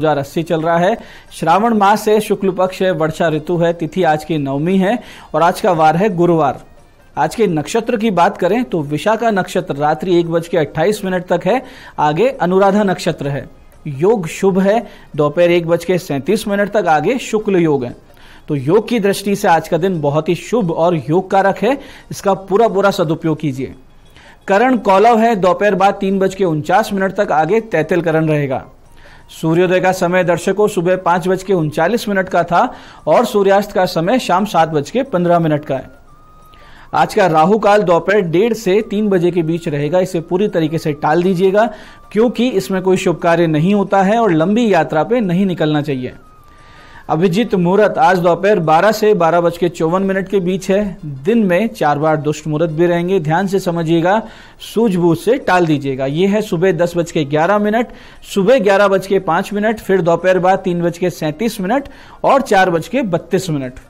हजार रस्सी चल रहा है श्रावण मास से शुक्ल पक्ष है वर्षा ऋतु है तिथि आज की नवमी है और आज का वार है गुरुवार आज के नक्षत्र की बात करें तो विशाखा नक्षत्र रात्रि एक बज के अट्ठाईस मिनट तक है आगे अनुराधा नक्षत्र है योग शुभ है दोपहर एक बज के सैंतीस मिनट तक आगे शुक्ल योग है तो योग की दृष्टि से आज का दिन बहुत ही शुभ और योग कारक है इसका पूरा पूरा सदुपयोग कीजिए करण कौलव है दोपहर बाद तीन बज के उनचास मिनट तक आगे तैतल करण रहेगा सूर्योदय का समय दर्शकों सुबह पांच बज के उनचालीस मिनट का था और सूर्यास्त का समय शाम सात बज के पंद्रह मिनट का है आज का राहु काल दोपहर डेढ़ से तीन बजे के बीच रहेगा इसे पूरी तरीके से टाल दीजिएगा क्योंकि इसमें कोई शुभ कार्य नहीं होता है और लंबी यात्रा पे नहीं निकलना चाहिए अभिजीत मुहूर्त आज दोपहर 12 से बारह बज के चौवन मिनट के बीच है दिन में चार बार दुष्ट मुहूर्त भी रहेंगे ध्यान से समझिएगा सूझबूझ से टाल दीजिएगा ये है सुबह दस बज के ग्यारह मिनट सुबह ग्यारह बज के पांच मिनट फिर दोपहर बाद तीन बज के सैंतीस मिनट और चार बज के बत्तीस मिनट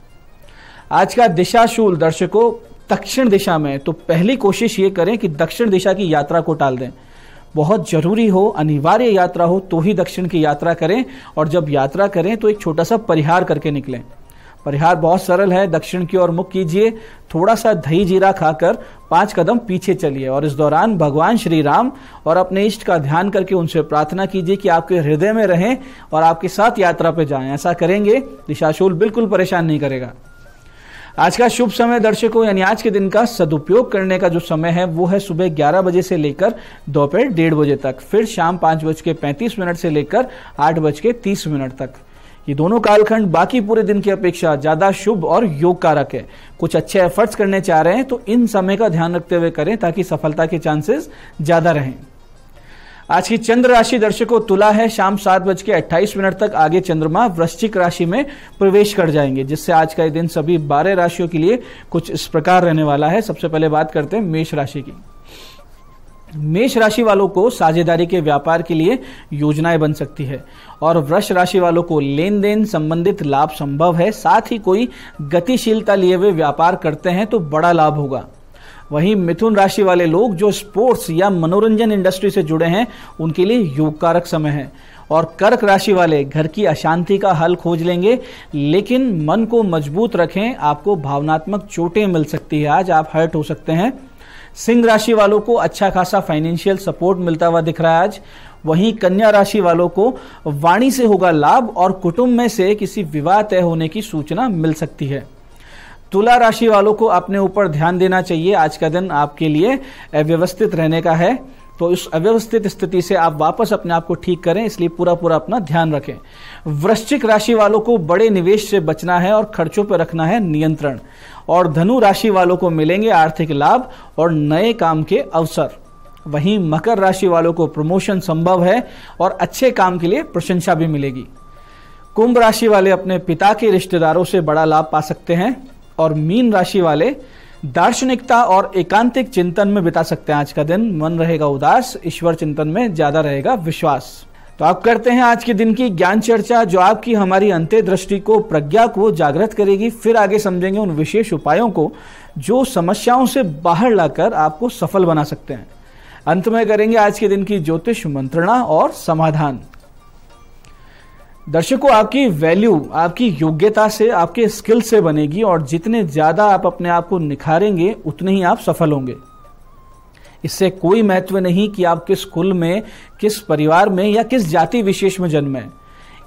आज का दिशाशूल दर्शकों दक्षिण दिशा में तो पहली कोशिश ये करें कि दक्षिण दिशा की यात्रा को टाल दें बहुत ज़रूरी हो अनिवार्य यात्रा हो तो ही दक्षिण की यात्रा करें और जब यात्रा करें तो एक छोटा सा परिहार करके निकलें परिहार बहुत सरल है दक्षिण की ओर मुख कीजिए थोड़ा सा दही जीरा खाकर पांच कदम पीछे चलिए और इस दौरान भगवान श्री राम और अपने इष्ट का ध्यान करके उनसे प्रार्थना कीजिए कि आपके हृदय में रहें और आपके साथ यात्रा पर जाएं ऐसा करेंगे दिशाशूल बिल्कुल परेशान नहीं करेगा आज का शुभ समय दर्शकों यानी आज के दिन का सदुपयोग करने का जो समय है वो है सुबह ग्यारह बजे से लेकर दोपहर डेढ़ बजे तक फिर शाम पाँच बज के पैंतीस मिनट से लेकर आठ बज के तीस मिनट तक ये दोनों कालखंड बाकी पूरे दिन की अपेक्षा ज़्यादा शुभ और योग कारक है कुछ अच्छे एफर्ट्स करने चाह रहे हैं तो इन समय का ध्यान रखते हुए करें ताकि सफलता के चांसेस ज़्यादा रहें आज की चंद्र राशि दर्शकों तुला है शाम सात बज के अट्ठाईस मिनट तक आगे चंद्रमा वृश्चिक राशि में प्रवेश कर जाएंगे जिससे आज का दिन सभी बारह राशियों के लिए कुछ इस प्रकार रहने वाला है सबसे पहले बात करते हैं मेष राशि की मेष राशि वालों को साझेदारी के व्यापार के लिए योजनाएं बन सकती है और वृक्ष राशि वालों को लेन देन संबंधित लाभ संभव है साथ ही कोई गतिशीलता लिए हुए व्यापार करते हैं तो बड़ा लाभ होगा वहीं मिथुन राशि वाले लोग जो स्पोर्ट्स या मनोरंजन इंडस्ट्री से जुड़े हैं उनके लिए योग कारक समय है और कर्क राशि वाले घर की अशांति का हल खोज लेंगे लेकिन मन को मजबूत रखें आपको भावनात्मक चोटें मिल सकती है आज आप हर्ट हो सकते हैं सिंह राशि वालों को अच्छा खासा फाइनेंशियल सपोर्ट मिलता हुआ दिख रहा है आज वहीं कन्या राशि वालों को वाणी से होगा लाभ और कुटुंब में से किसी विवाह तय होने की सूचना मिल सकती है तुला राशि वालों को अपने ऊपर ध्यान देना चाहिए आज का दिन आपके लिए अव्यवस्थित रहने का है तो इस अव्यवस्थित स्थिति से आप वापस अपने आप को ठीक करें इसलिए पूरा पूरा अपना ध्यान रखें वृश्चिक राशि वालों को बड़े निवेश से बचना है और खर्चों पर रखना है नियंत्रण और धनु राशि वालों को मिलेंगे आर्थिक लाभ और नए काम के अवसर वहीं मकर राशि वालों को प्रमोशन संभव है और अच्छे काम के लिए प्रशंसा भी मिलेगी कुंभ राशि वाले अपने पिता के रिश्तेदारों से बड़ा लाभ पा सकते हैं और मीन राशि वाले दार्शनिकता और एकांतिक चिंतन में बिता सकते हैं आज का दिन मन रहेगा उदास ईश्वर चिंतन में ज्यादा रहेगा विश्वास तो आप करते हैं आज के दिन की ज्ञान चर्चा जो आपकी हमारी अंत्य दृष्टि को प्रज्ञा को जागृत करेगी फिर आगे समझेंगे उन विशेष उपायों को जो समस्याओं से बाहर लाकर आपको सफल बना सकते हैं अंत में करेंगे आज के दिन की ज्योतिष मंत्रणा और समाधान दर्शकों आपकी वैल्यू आपकी योग्यता से आपके स्किल से बनेगी और जितने ज़्यादा आप अपने आप को निखारेंगे उतने ही आप सफल होंगे इससे कोई महत्व नहीं कि आप किस कुल में किस परिवार में या किस जाति विशेष में जन्मे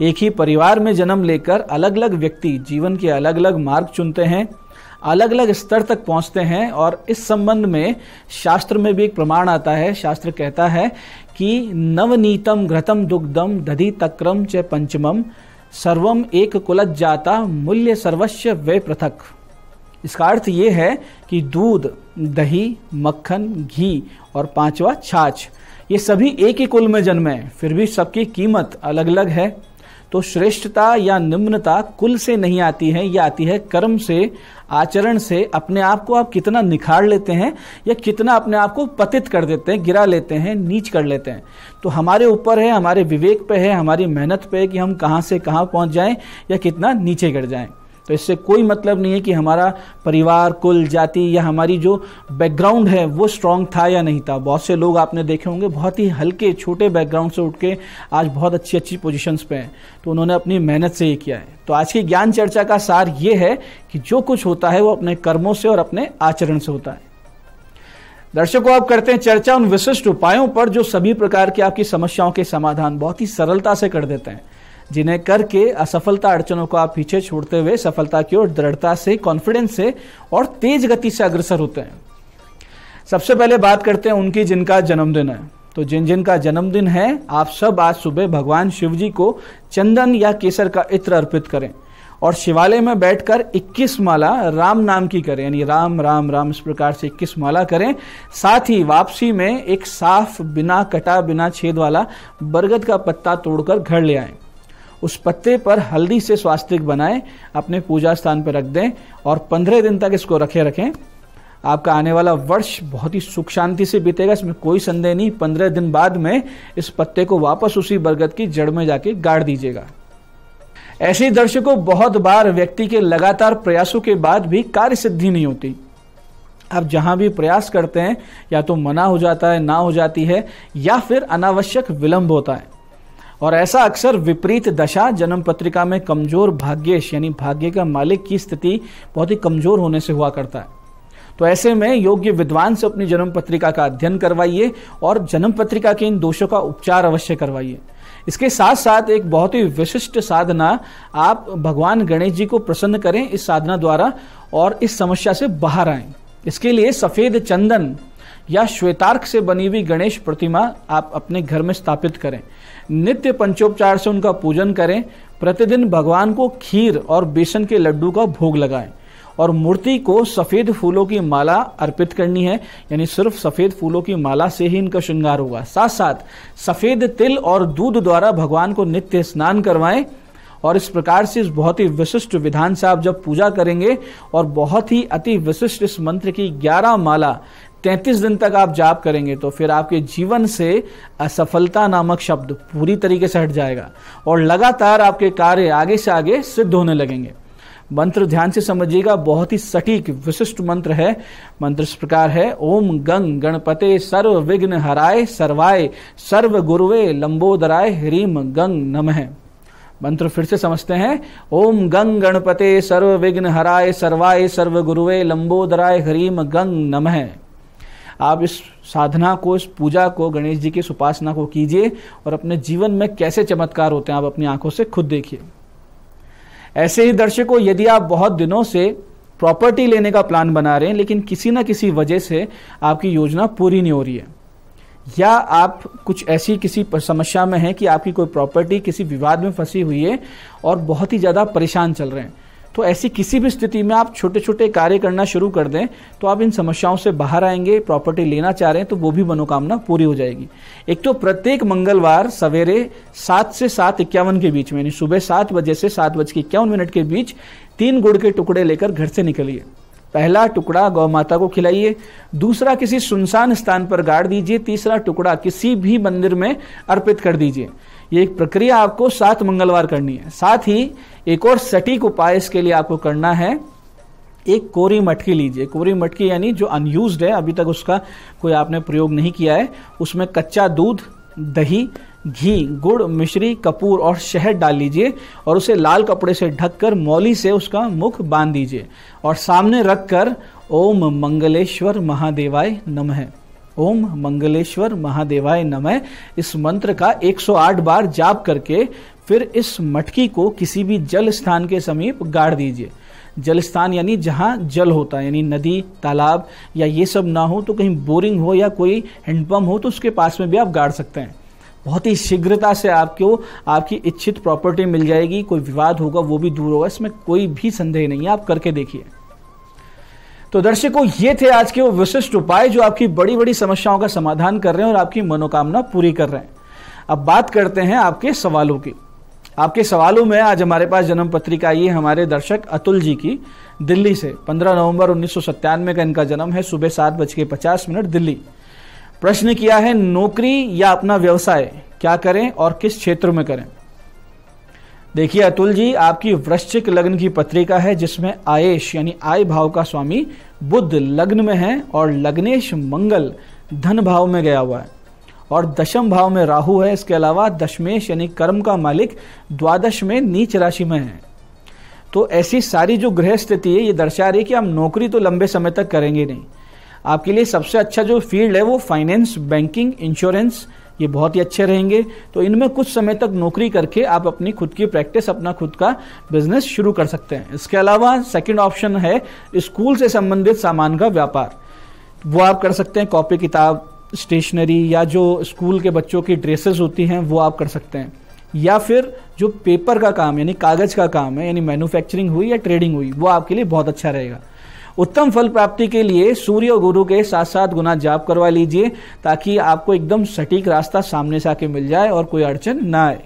एक ही परिवार में जन्म लेकर अलग अलग व्यक्ति जीवन के अलग अलग मार्ग चुनते हैं अलग अलग स्तर तक पहुंचते हैं और इस संबंध में शास्त्र में भी एक प्रमाण आता है शास्त्र कहता है कि नवनीतम घृतम दुग्धम दधि तक्रम च पंचमम सर्वम एक कुलत जाता मूल्य सर्वस्व वे पृथक इसका अर्थ ये है कि दूध दही मक्खन घी और पांचवा छाछ ये सभी एक ही कुल में जन्मे हैं फिर भी सबकी कीमत अलग अलग है तो श्रेष्ठता या निम्नता कुल से नहीं आती है यह आती है कर्म से आचरण से अपने आप को आप कितना निखार लेते हैं या कितना अपने आप को पतित कर देते हैं गिरा लेते हैं नीच कर लेते हैं तो हमारे ऊपर है हमारे विवेक पे है हमारी मेहनत पे है कि हम कहाँ से कहाँ पहुँच जाएँ या कितना नीचे गिर जाएँ तो इससे कोई मतलब नहीं है कि हमारा परिवार कुल जाति या हमारी जो बैकग्राउंड है वो स्ट्रांग था या नहीं था बहुत से लोग आपने देखे होंगे बहुत ही हल्के छोटे बैकग्राउंड से उठ के आज बहुत अच्छी अच्छी पोजिशंस पे हैं तो उन्होंने अपनी मेहनत से ये किया है तो आज की ज्ञान चर्चा का सार ये है कि जो कुछ होता है वो अपने कर्मों से और अपने आचरण से होता है दर्शकों आप करते हैं चर्चा उन विशिष्ट उपायों पर जो सभी प्रकार की आपकी समस्याओं के समाधान बहुत ही सरलता से कर देते हैं जिन्हें करके असफलता अड़चनों को आप पीछे छोड़ते हुए सफलता की ओर दृढ़ता से कॉन्फिडेंस से और तेज गति से अग्रसर होते हैं सबसे पहले बात करते हैं उनकी जिनका जन्मदिन है तो जिन जिन का जन्मदिन है आप सब आज सुबह भगवान शिव जी को चंदन या केसर का इत्र अर्पित करें और शिवालय में बैठकर 21 माला राम नाम की करें यानी राम राम राम इस प्रकार से 21 माला करें साथ ही वापसी में एक साफ बिना कटा बिना छेद वाला बरगद का पत्ता तोड़कर घर ले आएं उस पत्ते पर हल्दी से स्वास्तिक बनाएं अपने पूजा स्थान पर रख दें और पंद्रह दिन तक इसको रखे रखें आपका आने वाला वर्ष बहुत ही सुख शांति से बीतेगा इसमें कोई संदेह नहीं पंद्रह दिन बाद में इस पत्ते को वापस उसी बरगद की जड़ में जाके गाड़ दीजिएगा ऐसे दर्शकों बहुत बार व्यक्ति के लगातार प्रयासों के बाद भी कार्य सिद्धि नहीं होती आप जहां भी प्रयास करते हैं या तो मना हो जाता है ना हो जाती है या फिर अनावश्यक विलंब होता है और ऐसा अक्सर विपरीत दशा जन्म पत्रिका में कमजोर भाग्यश यानी भाग्य का मालिक की स्थिति बहुत ही कमजोर होने से हुआ करता है तो ऐसे में योग्य विद्वान से अपनी जन्म पत्रिका का अध्ययन करवाइए और जन्म पत्रिका के इन दोषों का उपचार अवश्य करवाइए इसके साथ साथ एक बहुत ही विशिष्ट साधना आप भगवान गणेश जी को प्रसन्न करें इस साधना द्वारा और इस समस्या से बाहर आए इसके लिए सफेद चंदन या श्वेतार्क से बनी हुई गणेश प्रतिमा आप अपने घर में स्थापित करें नित्य पंचोपचार से उनका पूजन करें प्रतिदिन भगवान को खीर और बेसन के लड्डू का भोग लगाएं और मूर्ति को सफ़ेद फूलों की माला अर्पित करनी है यानी सिर्फ सफ़ेद फूलों की माला से ही इनका श्रृंगार होगा साथ साथ सफ़ेद तिल और दूध द्वारा भगवान को नित्य स्नान करवाएं और इस प्रकार से इस बहुत ही विशिष्ट विधान से आप जब पूजा करेंगे और बहुत ही अति विशिष्ट इस मंत्र की ग्यारह माला तैंतीस दिन तक आप जाप करेंगे तो फिर आपके जीवन से असफलता नामक शब्द पूरी तरीके से हट जाएगा और लगातार आपके कार्य आगे से आगे सिद्ध होने लगेंगे मंत्र ध्यान से समझिएगा बहुत ही सटीक विशिष्ट मंत्र है मंत्र इस प्रकार है ओम गंग गणपते सर्व विघ्न हराय सर्वाय सर्व गुरुवे लंबोदराय ह्रीम गंग नमः मंत्र फिर से समझते हैं ओम गंग गणपते सर्व विघ्न हराय सर्वाय सर्व गुरुवे लंबोदराय ह्रीम गंग नमः आप इस साधना को इस पूजा को गणेश जी की उपासना को कीजिए और अपने जीवन में कैसे चमत्कार होते हैं आप अपनी आंखों से खुद देखिए ऐसे ही दर्शकों यदि आप बहुत दिनों से प्रॉपर्टी लेने का प्लान बना रहे हैं लेकिन किसी ना किसी वजह से आपकी योजना पूरी नहीं हो रही है या आप कुछ ऐसी किसी समस्या में हैं कि आपकी कोई प्रॉपर्टी किसी विवाद में फंसी हुई है और बहुत ही ज़्यादा परेशान चल रहे हैं तो ऐसी किसी भी स्थिति में आप छोटे छोटे कार्य करना शुरू कर दें तो आप इन समस्याओं से बाहर आएंगे प्रॉपर्टी लेना चाह रहे हैं तो वो भी मनोकामना पूरी हो जाएगी एक तो प्रत्येक मंगलवार सवेरे सात से सात इक्यावन के बीच में यानी सुबह सात बजे से सात बज के इक्यावन मिनट के बीच तीन गुड़ के टुकड़े लेकर घर से निकलिए पहला टुकड़ा गौ माता को खिलाइए दूसरा किसी सुनसान स्थान पर गाड़ दीजिए तीसरा टुकड़ा किसी भी मंदिर में अर्पित कर दीजिए ये एक प्रक्रिया आपको सात मंगलवार करनी है साथ ही एक और सटीक उपाय इसके लिए आपको करना है एक कोरी मटकी लीजिए कोरी मटकी यानी जो अनयूज है अभी तक उसका कोई आपने प्रयोग नहीं किया है उसमें कच्चा दूध दही घी गुड़ मिश्री कपूर और शहद डाल लीजिए और उसे लाल कपड़े से ढककर मौली से उसका मुख बांध दीजिए और सामने रखकर ओम मंगलेश्वर महादेवाय नमः ओम मंगलेश्वर महादेवाय नमः इस मंत्र का 108 बार जाप करके फिर इस मटकी को किसी भी जल स्थान के समीप गाड़ दीजिए जल स्थान यानी जहाँ जल होता है यानी नदी तालाब या ये सब ना हो तो कहीं बोरिंग हो या कोई हैंडपम्प हो तो उसके पास में भी आप गाड़ सकते हैं बहुत ही शीघ्रता से आपको आपकी इच्छित प्रॉपर्टी मिल जाएगी कोई विवाद होगा वो भी दूर होगा इसमें कोई भी संदेह नहीं है आप करके देखिए तो दर्शकों ये थे आज के वो विशिष्ट उपाय जो आपकी बड़ी बड़ी समस्याओं का समाधान कर रहे हैं और आपकी मनोकामना पूरी कर रहे हैं अब बात करते हैं आपके सवालों की आपके सवालों में आज हमारे पास जन्म पत्रिका आई है हमारे दर्शक अतुल जी की दिल्ली से 15 नवंबर उन्नीस का इनका जन्म है सुबह सात बज के पचास मिनट दिल्ली प्रश्न किया है नौकरी या अपना व्यवसाय क्या करें और किस क्षेत्र में करें देखिए अतुल जी आपकी वृश्चिक लग्न की पत्रिका है जिसमें आयेश यानी आय भाव का स्वामी बुद्ध लग्न में है और लग्नेश मंगल धन भाव में गया हुआ है और दशम भाव में राहु है इसके अलावा दशमेश यानी कर्म का मालिक द्वादश में नीच राशि में है तो ऐसी सारी जो गृह स्थिति है ये दर्शा रही है कि हम नौकरी तो लंबे समय तक करेंगे नहीं आपके लिए सबसे अच्छा जो फील्ड है वो फाइनेंस बैंकिंग इंश्योरेंस ये बहुत ही अच्छे रहेंगे तो इनमें कुछ समय तक नौकरी करके आप अपनी खुद की प्रैक्टिस अपना खुद का बिजनेस शुरू कर सकते हैं इसके अलावा सेकेंड ऑप्शन है स्कूल से संबंधित सामान का व्यापार वो आप कर सकते हैं कॉपी किताब स्टेशनरी या जो स्कूल के बच्चों की ड्रेसेस होती हैं वो आप कर सकते हैं या फिर जो पेपर का काम यानी कागज़ का काम है यानी मैन्युफैक्चरिंग हुई या ट्रेडिंग हुई वो आपके लिए बहुत अच्छा रहेगा उत्तम फल प्राप्ति के लिए सूर्य और गुरु के साथ साथ गुना जाप करवा लीजिए ताकि आपको एकदम सटीक रास्ता सामने से आके मिल जाए और कोई अड़चन ना आए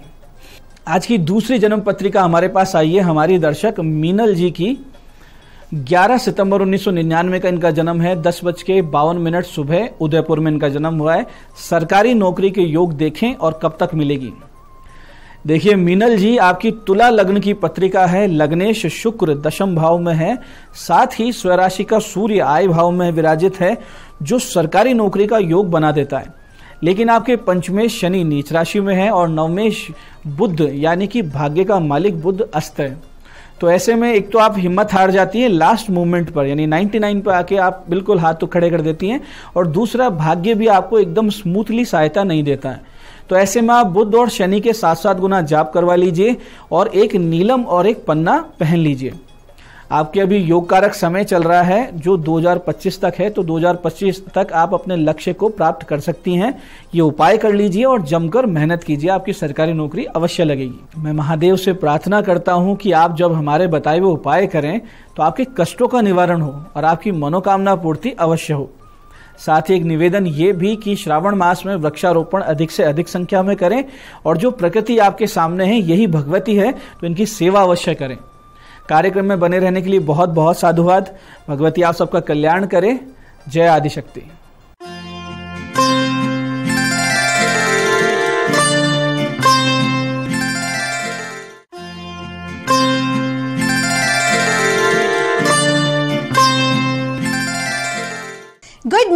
आज की दूसरी जन्म पत्रिका हमारे पास आई है हमारी दर्शक मीनल जी की 11 सितंबर 1999 का इनका जन्म है दस बज के बावन मिनट सुबह उदयपुर में इनका जन्म हुआ है सरकारी नौकरी के योग देखें और कब तक मिलेगी देखिए मीनल जी आपकी तुला लग्न की पत्रिका है लग्नेश शुक्र दशम भाव में है साथ ही स्वराशि का सूर्य आय भाव में विराजित है जो सरकारी नौकरी का योग बना देता है लेकिन आपके पंचमेश शनि नीच राशि में है और नवमेश बुद्ध यानी कि भाग्य का मालिक बुद्ध अस्त है तो ऐसे में एक तो आप हिम्मत हार जाती है लास्ट मोमेंट पर यानी 99 पर आके आप बिल्कुल हाथ तो खड़े कर देती हैं और दूसरा भाग्य भी आपको एकदम स्मूथली सहायता नहीं देता है तो ऐसे में आप बुद्ध और शनि के साथ साथ गुना जाप करवा लीजिए और एक नीलम और एक पन्ना पहन लीजिए आपके अभी योग कारक समय चल रहा है जो 2025 तक है तो 2025 तक आप अपने लक्ष्य को प्राप्त कर सकती हैं ये उपाय कर लीजिए और जमकर मेहनत कीजिए आपकी सरकारी नौकरी अवश्य लगेगी मैं महादेव से प्रार्थना करता हूँ कि आप जब हमारे बताए हुए उपाय करें तो आपके कष्टों का निवारण हो और आपकी मनोकामना पूर्ति अवश्य हो साथ ही एक निवेदन ये भी कि श्रावण मास में वृक्षारोपण अधिक से अधिक संख्या में करें और जो प्रकृति आपके सामने है यही भगवती है तो इनकी सेवा अवश्य करें कार्यक्रम में बने रहने के लिए बहुत बहुत साधुवाद भगवती आप सबका कल्याण करें जय आदिशक्ति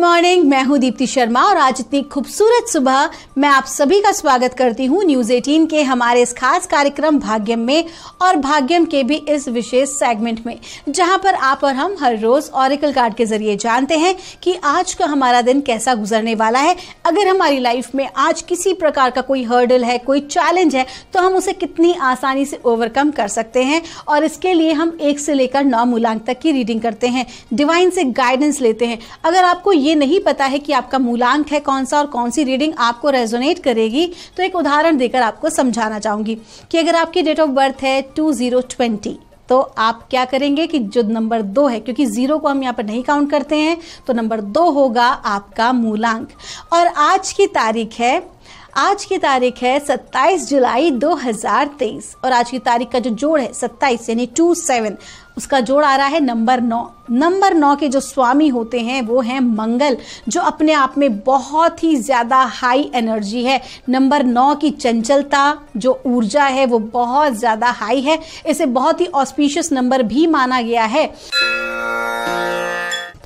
मॉर्निंग मैं हूं दीप्ति शर्मा और आज इतनी खूबसूरत सुबह मैं आप सभी का स्वागत करती हूं न्यूज 18 के हमारे इस खास कार्यक्रम भाग्यम में और भाग्यम के भी इस विशेष सेगमेंट में जहां पर आप और हम हर रोज ऑरिकल कार्ड के जरिए जानते हैं कि आज का हमारा दिन कैसा गुजरने वाला है अगर हमारी लाइफ में आज किसी प्रकार का कोई हर्डल है कोई चैलेंज है तो हम उसे कितनी आसानी से ओवरकम कर सकते हैं और इसके लिए हम एक से लेकर नौ मूलांक तक की रीडिंग करते हैं डिवाइन से गाइडेंस लेते हैं अगर आपको ये नहीं पता है कि आपका मूलांक है कौन सा और कौन सी रीडिंग आपको रेजोनेट करेगी तो एक उदाहरण देकर आपको समझाना चाहूंगी कि अगर आपकी डेट ऑफ बर्थ है टू जीरो ट्वेंटी तो आप क्या करेंगे कि जो नंबर दो है क्योंकि ज़ीरो को हम यहाँ पर नहीं काउंट करते हैं तो नंबर दो होगा आपका मूलांक और आज की तारीख है आज की तारीख है 27 जुलाई 2023 और आज की तारीख का जो जोड़ है 27 यानी टू सेवन उसका जोड़ आ रहा है नंबर नौ नंबर नौ के जो स्वामी होते हैं वो हैं मंगल जो अपने आप में बहुत ही ज़्यादा हाई एनर्जी है नंबर नौ की चंचलता जो ऊर्जा है वो बहुत ज़्यादा हाई है इसे बहुत ही ऑस्पिशियस नंबर भी माना गया है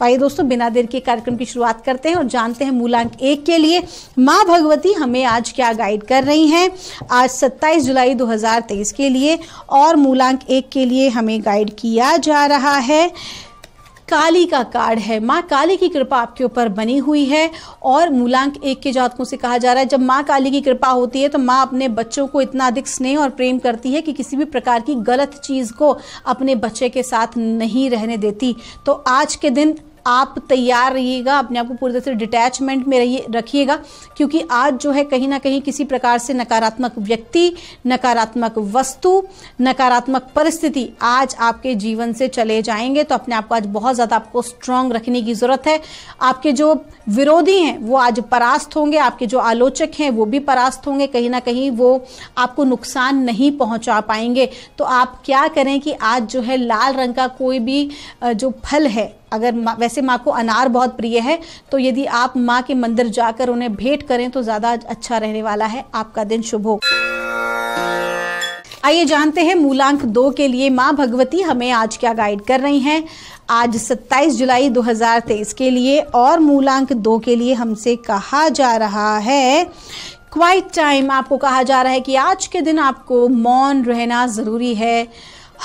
तो आइए दोस्तों बिना देर के कार्यक्रम की शुरुआत करते हैं और जानते हैं मूलांक एक के लिए माँ भगवती हमें आज क्या गाइड कर रही हैं आज 27 जुलाई 2023 के लिए और मूलांक एक के लिए हमें गाइड किया जा रहा है काली का कार्ड है माँ काली की कृपा आपके ऊपर बनी हुई है और मूलांक एक के जातकों से कहा जा रहा है जब माँ काली की कृपा होती है तो माँ अपने बच्चों को इतना अधिक स्नेह और प्रेम करती है कि किसी भी प्रकार की गलत चीज़ को अपने बच्चे के साथ नहीं रहने देती तो आज के दिन आप तैयार रहिएगा अपने आप को पूरी तरह से डिटैचमेंट में रहिए रखिएगा क्योंकि आज जो है कहीं ना कहीं किसी प्रकार से नकारात्मक व्यक्ति नकारात्मक वस्तु नकारात्मक परिस्थिति आज आपके जीवन से चले जाएंगे तो अपने आप को आज बहुत ज़्यादा आपको स्ट्रांग रखने की ज़रूरत है आपके जो विरोधी हैं वो आज परास्त होंगे आपके जो आलोचक हैं वो भी परास्त होंगे कहीं ना कहीं वो आपको नुकसान नहीं पहुंचा पाएंगे तो आप क्या करें कि आज जो है लाल रंग का कोई भी जो फल है अगर मा, वैसे माँ को अनार बहुत प्रिय है तो यदि आप माँ के मंदिर जाकर उन्हें भेंट करें तो ज़्यादा अच्छा रहने वाला है आपका दिन शुभ हो आइए जानते हैं मूलांक दो के लिए माँ भगवती हमें आज क्या गाइड कर रही हैं आज 27 जुलाई 2023 के लिए और मूलांक दो के लिए हमसे कहा जा रहा है क्वाइट टाइम आपको कहा जा रहा है कि आज के दिन आपको मौन रहना ज़रूरी है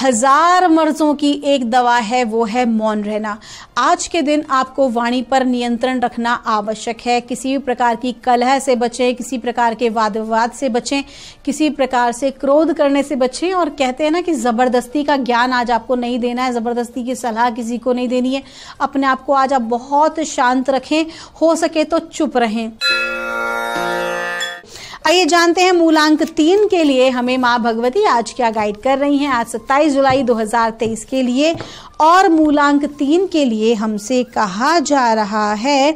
हजार मर्जों की एक दवा है वो है मौन रहना आज के दिन आपको वाणी पर नियंत्रण रखना आवश्यक है किसी भी प्रकार की कलह से बचें किसी प्रकार के वाद विवाद से बचें किसी प्रकार से क्रोध करने से बचें और कहते हैं ना कि ज़बरदस्ती का ज्ञान आज आपको नहीं देना है ज़बरदस्ती की सलाह किसी को नहीं देनी है अपने आप को आज आप बहुत शांत रखें हो सके तो चुप रहें आइए जानते हैं मूलांक तीन के लिए हमें माँ भगवती आज क्या गाइड कर रही हैं आज 27 जुलाई 2023 के लिए और मूलांक तीन के लिए हमसे कहा जा रहा है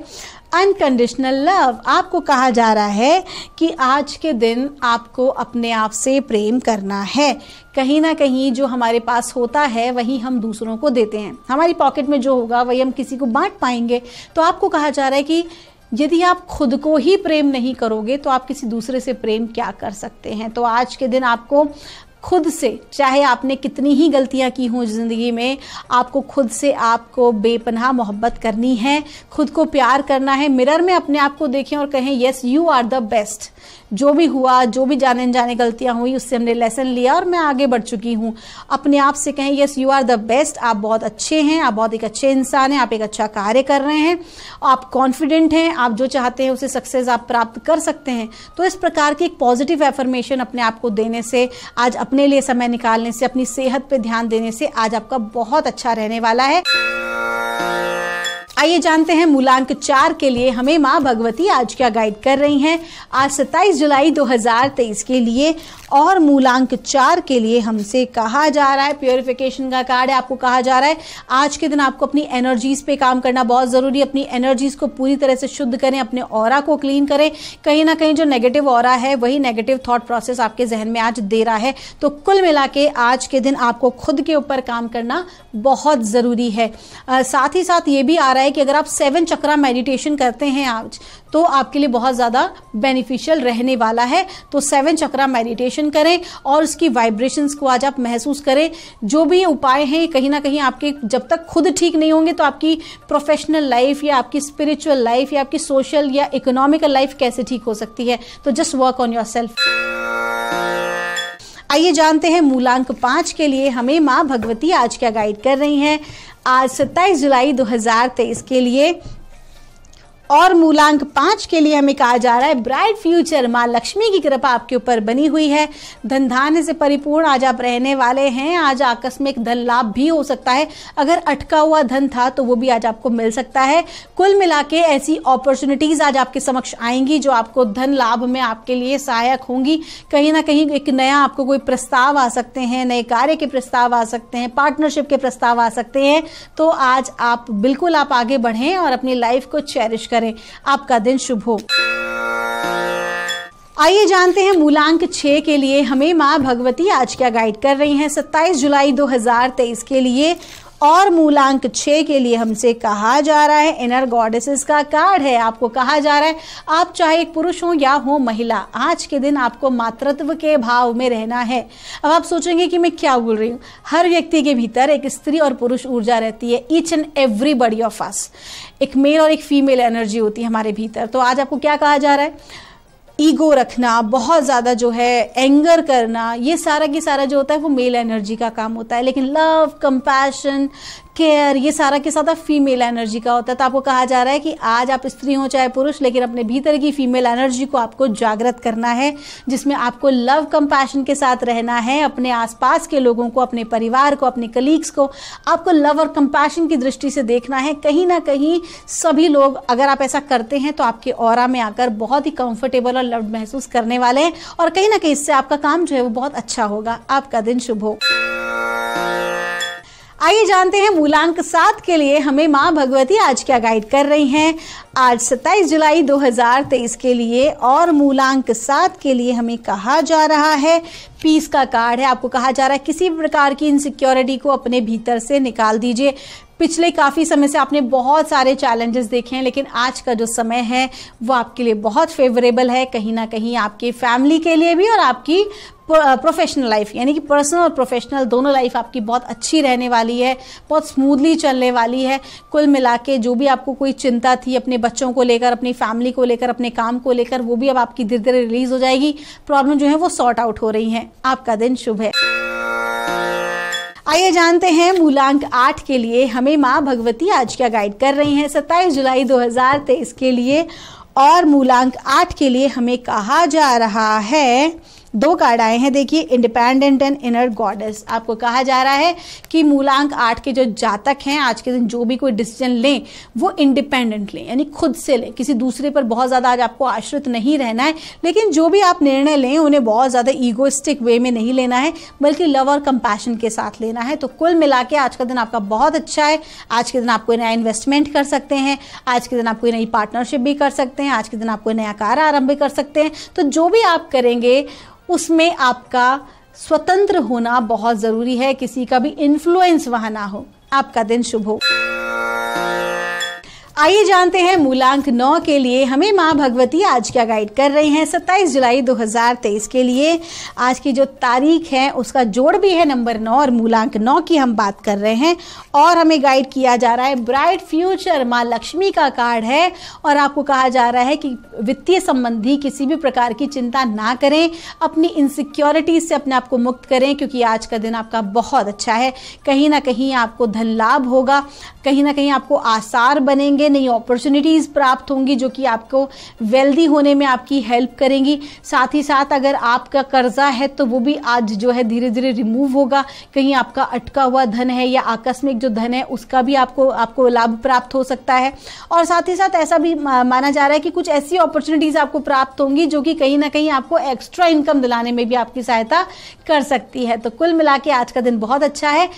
अनकंडीशनल लव आपको कहा जा रहा है कि आज के दिन आपको अपने आप से प्रेम करना है कहीं ना कहीं जो हमारे पास होता है वही हम दूसरों को देते हैं हमारी पॉकेट में जो होगा वही हम किसी को बांट पाएंगे तो आपको कहा जा रहा है कि यदि आप खुद को ही प्रेम नहीं करोगे तो आप किसी दूसरे से प्रेम क्या कर सकते हैं तो आज के दिन आपको खुद से चाहे आपने कितनी ही गलतियां की हों ज़िंदगी में आपको खुद से आपको बेपनाह मोहब्बत करनी है खुद को प्यार करना है मिरर में अपने आप को देखें और कहें yes you are the best जो भी हुआ जो भी जाने अनजाने गलतियाँ हुई उससे हमने लेसन लिया और मैं आगे बढ़ चुकी हूँ अपने आप से कहें yes you are the best आप बहुत अच्छे हैं आप बहुत एक अच्छे इंसान हैं आप एक अच्छा कार्य कर रहे हैं आप कॉन्फिडेंट हैं आप जो चाहते हैं उसे सक्सेस आप प्राप्त कर सकते हैं तो इस प्रकार की एक पॉजिटिव एफर्मेशन अपने आप को देने से आज अपने लिए समय निकालने से अपनी सेहत पर ध्यान देने से आज आपका बहुत अच्छा रहने वाला है आइए जानते हैं मूलांक चार के लिए हमें माँ भगवती आज क्या गाइड कर रही हैं आज 27 जुलाई 2023 के लिए और मूलांक चार के लिए हमसे कहा जा रहा है प्योरिफिकेशन का कार्ड है आपको कहा जा रहा है आज के दिन आपको अपनी एनर्जीज पे काम करना बहुत ज़रूरी अपनी एनर्जीज को पूरी तरह से शुद्ध करें अपने और को क्लीन करें कहीं ना कहीं जो नेगेटिव और है वही नेगेटिव थॉट प्रोसेस आपके जहन में आज दे रहा है तो कुल मिला के आज के दिन आपको खुद के ऊपर काम करना बहुत ज़रूरी है साथ ही साथ ये भी आ रहा है है कि अगर आप सेवन चक्रा मेडिटेशन करते हैं आज तो आपके लिए बहुत ज़्यादा बेनिफिशियल रहने वाला है तो सेवन चक्रा मेडिटेशन करें और उसकी वाइब्रेशंस को आज आप महसूस करें जो भी उपाय हैं कहीं ना कहीं आपके जब तक खुद ठीक नहीं होंगे तो आपकी प्रोफेशनल लाइफ या आपकी स्पिरिचुअल लाइफ या आपकी सोशल या इकोनॉमिकल लाइफ कैसे ठीक हो सकती है तो just work on yourself आइए जानते हैं मूलांक पांच के लिए हमें माँ भगवती आज क्या गाइड कर रही हैं आज 27 जुलाई 2023 के लिए और मूलांक पाँच के लिए हमें कहा जा रहा है ब्राइट फ्यूचर माँ लक्ष्मी की कृपा आपके ऊपर बनी हुई है धन धान्य से परिपूर्ण आज आप रहने वाले हैं आज आकस्मिक धन लाभ भी हो सकता है अगर अटका हुआ धन था तो वो भी आज आपको मिल सकता है कुल मिला के ऐसी अपॉर्चुनिटीज आज आपके समक्ष आएंगी जो आपको धन लाभ में आपके लिए सहायक होंगी कहीं ना कहीं एक नया आपको कोई प्रस्ताव आ सकते हैं नए कार्य के प्रस्ताव आ सकते हैं पार्टनरशिप के प्रस्ताव आ सकते हैं तो आज आप बिल्कुल आप आगे बढ़ें और अपनी लाइफ को चेरिश करें करें आपका दिन शुभ हो आइए जानते हैं मूलांक 6 के लिए हमें माँ भगवती आज क्या गाइड कर रही हैं 27 जुलाई 2023 के लिए और मूलांक छः के लिए हमसे कहा जा रहा है इनर गॉडेसेस का कार्ड है आपको कहा जा रहा है आप चाहे एक पुरुष हो या हो महिला आज के दिन आपको मातृत्व के भाव में रहना है अब आप सोचेंगे कि मैं क्या बोल रही हूँ हर व्यक्ति के भीतर एक स्त्री और पुरुष ऊर्जा रहती है each and everybody of us एक मेल और एक फीमेल एनर्जी होती है हमारे भीतर तो आज आपको क्या कहा जा रहा है ईगो रखना बहुत ज़्यादा जो है एंगर करना ये सारा की सारा जो होता है वो मेल एनर्जी का काम होता है लेकिन लव कंपैशन केयर ये सारा के साथ फीमेल एनर्जी का होता है तो आपको कहा जा रहा है कि आज आप स्त्री हो चाहे पुरुष लेकिन अपने भीतर की फीमेल एनर्जी को आपको जागृत करना है जिसमें आपको लव कंपैशन के साथ रहना है अपने आसपास के लोगों को अपने परिवार को अपने कलीग्स को आपको लव और कंपैशन की दृष्टि से देखना है कहीं ना कहीं सभी लोग अगर आप ऐसा करते हैं तो आपके और में आकर बहुत ही कंफर्टेबल और लव महसूस करने वाले हैं और कहीं ना कहीं इससे आपका काम जो है वो बहुत अच्छा होगा आपका दिन शुभ हो आइए जानते हैं मूलांक सात के लिए हमें माँ भगवती आज क्या गाइड कर रही हैं आज 27 जुलाई 2023 के लिए और मूलांक सात के लिए हमें कहा जा रहा है पीस का कार्ड है आपको कहा जा रहा है किसी प्रकार की इनसिक्योरिटी को अपने भीतर से निकाल दीजिए पिछले काफ़ी समय से आपने बहुत सारे चैलेंजेस देखे हैं लेकिन आज का जो समय है वो आपके लिए बहुत फेवरेबल है कहीं ना कहीं आपके फैमिली के लिए भी और आपकी प्रोफेशनल लाइफ यानी कि पर्सनल और प्रोफेशनल दोनों लाइफ आपकी बहुत अच्छी रहने वाली है बहुत स्मूथली चलने वाली है कुल मिला के जो भी आपको कोई चिंता थी अपने बच्चों को लेकर अपनी फैमिली को लेकर अपने काम को लेकर वो भी अब आपकी धीरे धीरे रिलीज हो जाएगी प्रॉब्लम जो है वो सॉर्ट आउट हो रही है आपका दिन शुभ है आइए जानते हैं मूलांक आठ के लिए हमें माँ भगवती आज क्या गाइड कर रही हैं 27 जुलाई 2023 के लिए और मूलांक आठ के लिए हमें कहा जा रहा है दो कार्ड आए हैं देखिए इंडिपेंडेंट एंड इनर गॉडेस आपको कहा जा रहा है कि मूलांक आठ के जो जातक हैं आज के दिन जो भी कोई डिसीजन लें वो इंडिपेंडेंट लें यानी खुद से लें किसी दूसरे पर बहुत ज़्यादा आज आपको आश्रित नहीं रहना है लेकिन जो भी आप निर्णय लें उन्हें बहुत ज़्यादा ईगोस्टिक वे में नहीं लेना है बल्कि लव और कंपैशन के साथ लेना है तो कुल मिला के आज का दिन आपका बहुत अच्छा है आज के दिन आप कोई नया इन्वेस्टमेंट कर सकते हैं आज के दिन आप कोई नई पार्टनरशिप भी कर सकते हैं आज के दिन आप कोई नया कार आरंभ भी कर सकते हैं तो जो भी आप करेंगे उसमें आपका स्वतंत्र होना बहुत ज़रूरी है किसी का भी इन्फ्लुएंस वहां ना हो आपका दिन शुभ हो आइए जानते हैं मूलांक नौ के लिए हमें माँ भगवती आज क्या गाइड कर रही हैं 27 जुलाई 2023 के लिए आज की जो तारीख है उसका जोड़ भी है नंबर नौ और मूलांक नौ की हम बात कर रहे हैं और हमें गाइड किया जा रहा है ब्राइट फ्यूचर माँ लक्ष्मी का कार्ड है और आपको कहा जा रहा है कि वित्तीय संबंधी किसी भी प्रकार की चिंता ना करें अपनी इनसिक्योरिटीज से अपने आप को मुक्त करें क्योंकि आज का दिन आपका बहुत अच्छा है कहीं ना कहीं आपको धन लाभ होगा कहीं ना कहीं आपको आसार बनेंगे नई अपॉर्चुनिटीज़ प्राप्त होंगी जो कि आपको वेल्दी होने में आपकी हेल्प करेंगी साथ ही साथ अगर आपका कर्जा है तो वो भी आज जो है धीरे धीरे रिमूव होगा कहीं आपका अटका हुआ धन है या आकस्मिक जो धन है उसका भी आपको आपको लाभ प्राप्त हो सकता है और साथ ही साथ ऐसा भी माना जा रहा है कि कुछ ऐसी अपॉर्चुनिटीज़ आपको प्राप्त होंगी जो कि कहीं ना कहीं आपको एक्स्ट्रा इनकम दिलाने में भी आपकी सहायता कर सकती है तो कुल मिला के आज का दिन बहुत अच्छा है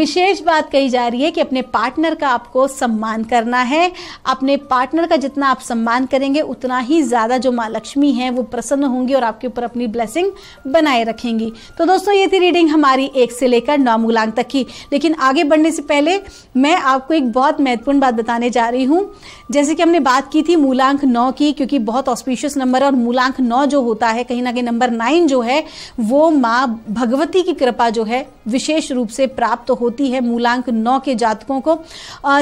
विशेष बात कही जा रही है कि अपने पार्टनर का आपको सम्मान करना है अपने पार्टनर का जितना आप सम्मान करेंगे उतना ही ज़्यादा जो माँ लक्ष्मी हैं वो प्रसन्न होंगी और आपके ऊपर अपनी ब्लेसिंग बनाए रखेंगी तो दोस्तों ये थी रीडिंग हमारी एक से लेकर नौ मूलांक तक की लेकिन आगे बढ़ने से पहले मैं आपको एक बहुत महत्वपूर्ण बात बताने जा रही हूँ जैसे कि हमने बात की थी मूलांक नौ की क्योंकि बहुत ऑस्पिशियस नंबर और मूलांक नौ जो होता है कहीं ना कहीं नंबर नाइन जो है वो माँ भगवती की कृपा जो है विशेष रूप से प्राप्त होती है मूलांक नौ के जातकों को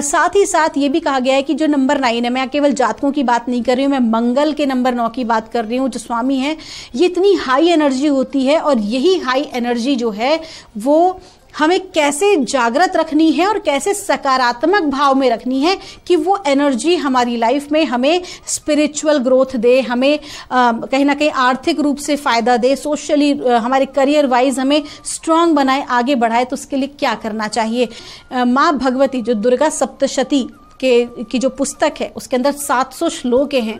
साथ ही साथ ये भी कहा गया गया है कि जो नंबर नाइन है मैं केवल जातकों की बात नहीं कर रही हूँ मैं मंगल के नंबर नौ की बात कर रही हूँ जो स्वामी है ये इतनी हाई एनर्जी होती है और यही हाई एनर्जी जो है वो हमें कैसे जागृत रखनी है और कैसे सकारात्मक भाव में रखनी है कि वो एनर्जी हमारी लाइफ में हमें स्पिरिचुअल ग्रोथ दे हमें कहीं ना कहीं आर्थिक रूप से फ़ायदा दे सोशली हमारे करियर वाइज हमें स्ट्रांग बनाए आगे बढ़ाए तो उसके लिए क्या करना चाहिए माँ भगवती जो दुर्गा सप्तशती के की जो पुस्तक है उसके अंदर 700 श्लोक हैं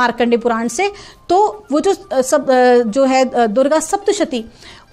मार्कंडे पुराण से तो वो जो सब जो है दुर्गा सप्तशती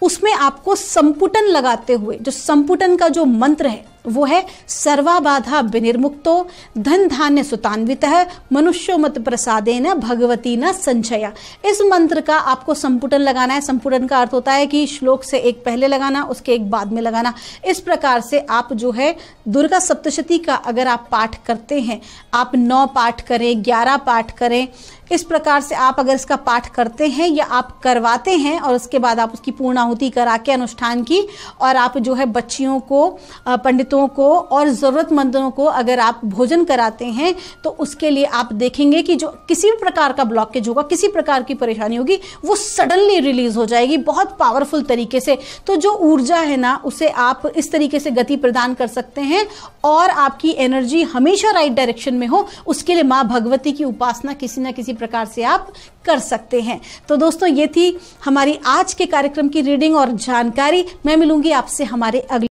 उसमें आपको संपुटन लगाते हुए जो संपुटन का जो मंत्र है वो है सर्वाबाधा विनिर्मुक्तो धन धान्य सुतान्वित मनुष्यो मत प्रसादे न भगवती न संचया इस मंत्र का आपको संपुटन लगाना है संपुटन का अर्थ होता है कि श्लोक से एक पहले लगाना उसके एक बाद में लगाना इस प्रकार से आप जो है दुर्गा सप्तशती का अगर आप पाठ करते हैं आप नौ पाठ करें ग्यारह पाठ करें इस प्रकार से आप अगर इसका पाठ करते हैं या आप करवाते हैं और उसके बाद आप उसकी पूर्णाहुति करा के अनुष्ठान की और आप जो है बच्चियों को पंडितों पीड़ितों को और ज़रूरतमंदों को अगर आप भोजन कराते हैं तो उसके लिए आप देखेंगे कि जो किसी भी प्रकार का ब्लॉकेज होगा किसी प्रकार की परेशानी होगी वो सडनली रिलीज हो जाएगी बहुत पावरफुल तरीके से तो जो ऊर्जा है ना उसे आप इस तरीके से गति प्रदान कर सकते हैं और आपकी एनर्जी हमेशा राइट डायरेक्शन में हो उसके लिए माँ भगवती की उपासना किसी ना किसी प्रकार से आप कर सकते हैं तो दोस्तों ये थी हमारी आज के कार्यक्रम की रीडिंग और जानकारी मैं मिलूंगी आपसे हमारे अगले